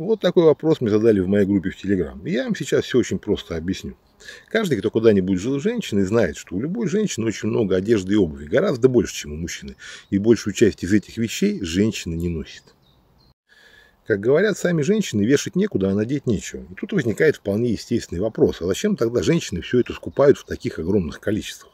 Вот такой вопрос мне задали в моей группе в Телеграм. Я вам сейчас все очень просто объясню. Каждый, кто куда нибудь жил женщиной, знает, что у любой женщины очень много одежды и обуви, гораздо больше, чем у мужчины, и большую часть из этих вещей женщина не носит. Как говорят сами женщины, вешать некуда, а надеть нечего. И тут возникает вполне естественный вопрос, а зачем тогда женщины все это скупают в таких огромных количествах?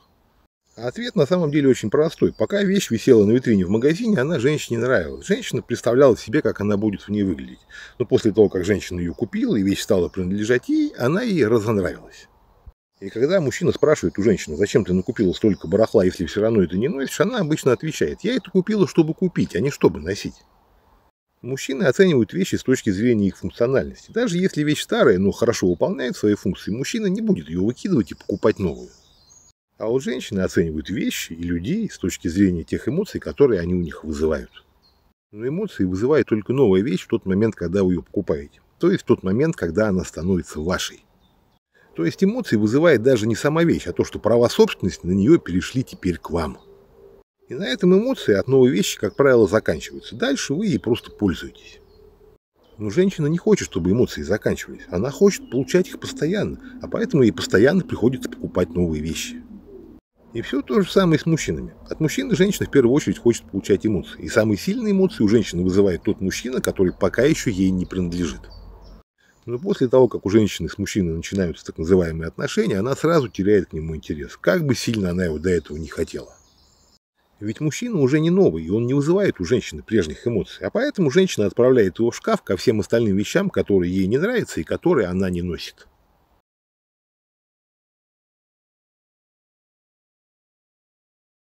Ответ на самом деле очень простой. Пока вещь висела на витрине в магазине, она женщине нравилась. Женщина представляла себе, как она будет в ней выглядеть. Но после того, как женщина ее купила и вещь стала принадлежать ей, она ей разонравилась. И когда мужчина спрашивает у женщины, зачем ты накупила столько барахла, если все равно это не носишь, она обычно отвечает, я это купила, чтобы купить, а не чтобы носить. Мужчины оценивают вещи с точки зрения их функциональности. Даже если вещь старая, но хорошо выполняет свои функции, мужчина не будет ее выкидывать и покупать новую. А вот женщины оценивают вещи и людей с точки зрения тех эмоций, которые они у них вызывают. Но эмоции вызывает только новая вещь в тот момент, когда вы ее покупаете. То есть в тот момент, когда она становится вашей. То есть эмоции вызывает даже не сама вещь, а то, что права собственности на нее перешли теперь к вам. И на этом эмоции от новой вещи, как правило, заканчиваются. Дальше вы ей просто пользуетесь. Но женщина не хочет, чтобы эмоции заканчивались. Она хочет получать их постоянно, а поэтому ей постоянно приходится покупать новые вещи. И все то же самое с мужчинами. От мужчины женщина в первую очередь хочет получать эмоции. И самые сильные эмоции у женщины вызывает тот мужчина, который пока еще ей не принадлежит. Но после того, как у женщины с мужчиной начинаются так называемые отношения, она сразу теряет к нему интерес, как бы сильно она его до этого не хотела. Ведь мужчина уже не новый, и он не вызывает у женщины прежних эмоций, а поэтому женщина отправляет его в шкаф ко всем остальным вещам, которые ей не нравятся и которые она не носит.